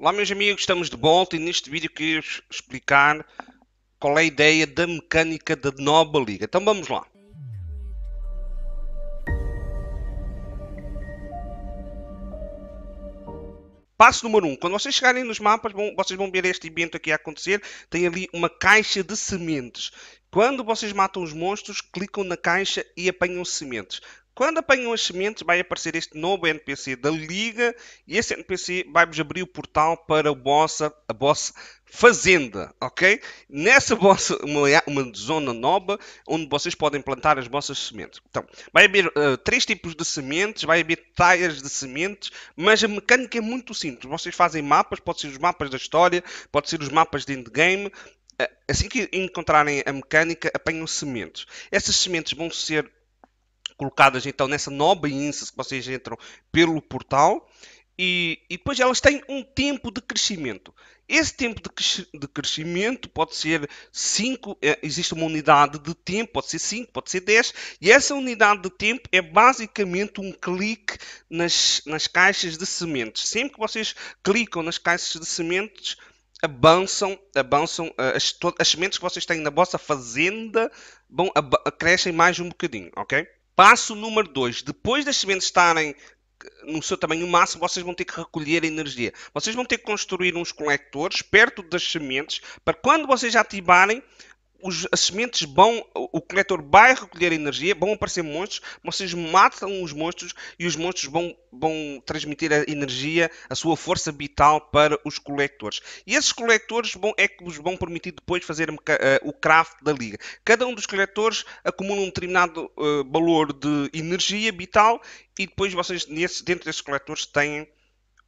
Olá meus amigos, estamos de volta e neste vídeo queria explicar qual é a ideia da mecânica da nova liga. Então vamos lá. Passo número 1. Um. Quando vocês chegarem nos mapas, vão, vocês vão ver este evento aqui a acontecer. Tem ali uma caixa de sementes. Quando vocês matam os monstros, clicam na caixa e apanham sementes. Quando apanham as sementes, vai aparecer este novo NPC da Liga e esse NPC vai-vos abrir o portal para a bossa a vossa fazenda, ok? Nessa bossa uma, uma zona nova onde vocês podem plantar as vossas sementes. Então, vai haver uh, três tipos de sementes, vai haver taias de sementes, mas a mecânica é muito simples. Vocês fazem mapas, pode ser os mapas da história, pode ser os mapas de endgame, eh, assim que encontrarem a mecânica, apanham sementes. Essas sementes vão ser colocadas então nessa nova instance que vocês entram pelo portal e, e, depois elas têm um tempo de crescimento. Esse tempo de, crescimento pode ser 5, eh, existe uma unidade de tempo, pode ser 5, pode ser 10, e essa unidade de tempo é basicamente um clique nas, nas caixas de sementes. Sempre que vocês clicam nas caixas de sementes, avançam, avançam eh, as, as sementes que vocês têm na vossa fazenda crescem mais um bocadinho, ok? Passo número 2. Depois das sementes estarem no seu tamanho máximo, vocês vão ter que recolher energia. Vocês vão ter que construir uns coletores perto das sementes para quando vocês ativarem, os, as sementes vão, o coletor vai recolher energia, vão aparecer monstros, vocês matam os monstros e os monstros vão, vão transmitir a energia, a sua força vital para os coletores. E esses coletores vão, é que vos vão permitir depois fazer uh, o craft da liga. Cada um dos coletores acumula um determinado uh, valor de energia vital e depois vocês nesse, dentro desses coletores têm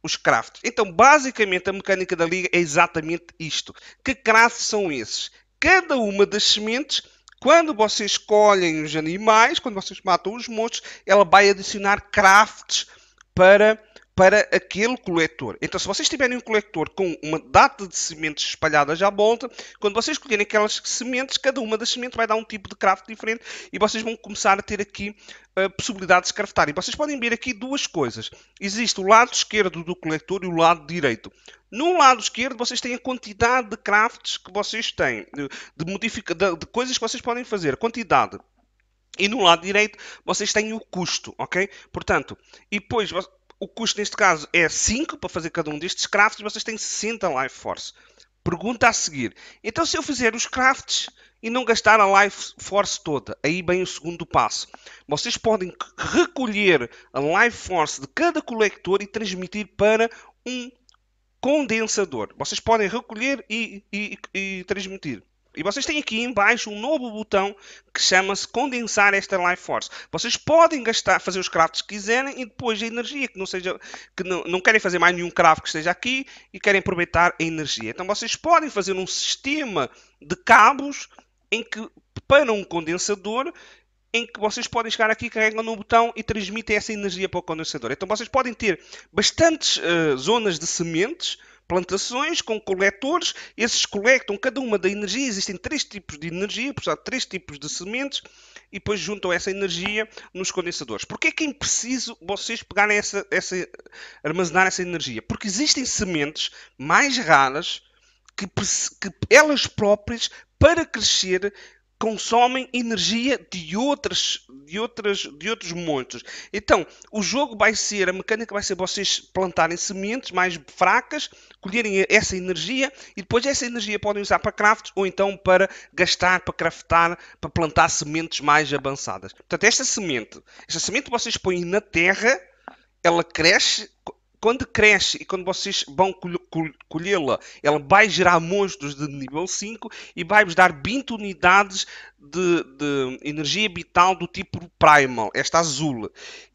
os crafts. Então, basicamente, a mecânica da liga é exatamente isto. Que crafts são esses? cada uma das sementes, quando vocês colhem os animais, quando vocês matam os monstros, ela vai adicionar crafts para para aquele coletor. Então, se vocês tiverem um coletor com uma data de sementes espalhadas à volta, quando vocês colherem aquelas sementes, cada uma das sementes vai dar um tipo de craft diferente e vocês vão começar a ter aqui a eh, possibilidade de craftar. E vocês podem ver aqui duas coisas. Existe o lado esquerdo do coletor e o lado direito. No lado esquerdo, vocês têm a quantidade de crafts que vocês têm, de, modifica de, de coisas que vocês podem fazer, quantidade. E no lado direito vocês têm o custo, ok? Portanto, e depois o custo neste caso é 5 para fazer cada um destes crafts, e vocês têm 60 Life Force. Pergunta a seguir. Então se eu fizer os crafts e não gastar a Life Force toda, aí vem o segundo passo. Vocês podem recolher a Life Force de cada coletor e transmitir para um condensador. Vocês podem recolher e, e, e transmitir. E vocês têm aqui embaixo um novo botão que chama-se condensar esta Life Force. Vocês podem gastar, fazer os crafts que quiserem e depois a energia que não seja que não, não querem fazer mais nenhum craft que esteja aqui e querem aproveitar a energia. Então vocês podem fazer um sistema de cabos em que para um condensador em que vocês podem chegar aqui, carregam no botão e transmitem essa energia para o condensador. Então vocês podem ter bastantes uh, zonas de sementes plantações com coletores, esses coletam cada uma da energia, existem três tipos de energia, portanto, três tipos de sementes, e depois juntam essa energia nos condensadores. Porquê é que é preciso vocês pegarem essa, essa, armazenar essa energia? Porque existem sementes mais raras que, que elas próprias, para crescer, consomem energia de, outras, de, outras, de outros monstros. Então, o jogo vai ser, a mecânica vai ser vocês plantarem sementes mais fracas, colherem essa energia e depois essa energia podem usar para crafts ou então para gastar, para craftar, para plantar sementes mais avançadas. Portanto, esta semente, esta semente vocês põem na terra, ela cresce quando cresce e quando vocês vão colhê-la, ela vai gerar monstros de nível 5 e vai-vos dar 20 unidades de, de, energia vital do tipo Primal, esta azul.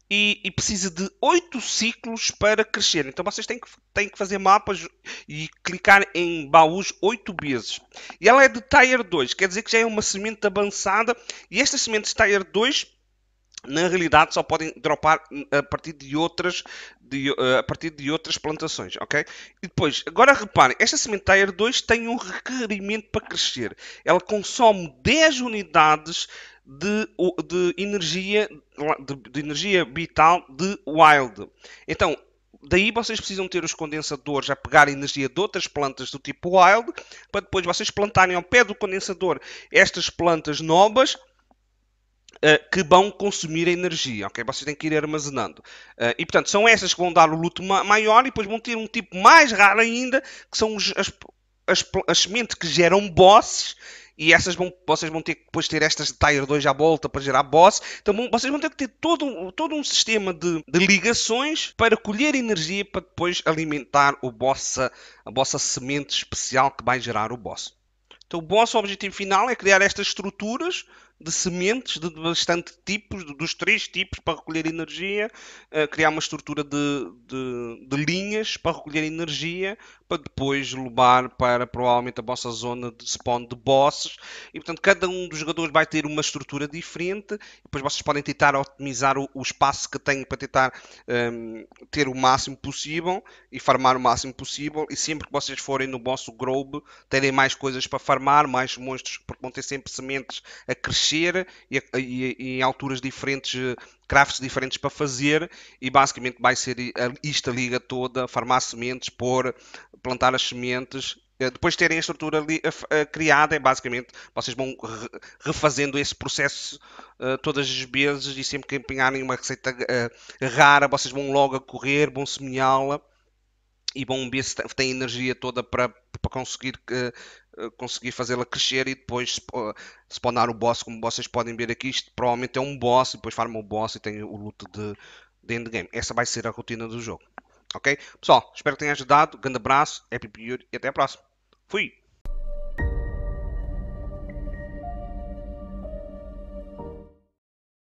E, e, precisa de 8 ciclos para crescer. Então vocês têm que, têm que fazer mapas e clicar em baús 8 vezes. E ela é de Tier 2, quer dizer que já é uma semente avançada. E estas sementes Tier 2 na realidade só podem dropar hum, a partir de outras, de, eh, a partir de outras plantações, ok? E depois, agora reparem, esta sementeira 2 tem um requerimento para crescer. Ela consome 10 unidades de, de energia de, de energia vital de wild. Então, daí vocês precisam ter os condensadores a pegar energia de outras plantas do tipo wild, para depois vocês plantarem ao pé do condensador estas plantas novas eh, que vão consumir energia, ok? Vocês têm que ir armazenando. Uh, e portanto, são essas que vão dar o luto ma maior e depois vão ter um tipo mais raro ainda, que são os, as, as, as sementes que geram bosses e essas vão, vocês vão ter que depois ter estas de Tier 2 à volta para gerar boss. Então vocês vão ter que ter todo, todo um sistema de, de ligações para colher energia para depois alimentar o bossa, a vossa semente especial que vai gerar o boss. Então o vosso objetivo final é criar estas estruturas de sementes de bastante tipos, dos três tipos para recolher energia, eh, criar uma estrutura de, de, de linhas para recolher energia, para depois levar para provavelmente a vossa zona de spawn de bosses. E portanto, cada um dos jogadores vai ter uma estrutura diferente. Depois vocês podem tentar otimizar o, o espaço que têm para tentar um, ehm, ter o máximo possível e farmar o máximo possível. E sempre que vocês forem no vosso grove, terem mais coisas para farmar, mais monstros, porque vão ter sempre sementes a crescer crescer e, e, e em alturas diferentes, crafts diferentes para fazer e basicamente vai ser esta liga toda, farmar sementes, pôr, plantar as sementes eh, depois de terem a estrutura a, a, eh, eh, criada, é basicamente vocês vão re, refazendo esse processo uh, todas as vezes e sempre que empenharem uma receita uh, rara, vocês vão logo a correr, vão semeá-la e vão ver se têm energia toda para, para conseguir uh, eh, conseguir fazê-la crescer e depois eh, spawnar o boss, como vocês podem ver aqui, isto provavelmente é um boss, depois farma o boss e tem o loot de, de endgame. Essa vai ser a rotina do jogo. Ok? Pessoal, espero que tenha ajudado. Grande abraço, Happy Beauty e até a próxima. Fui!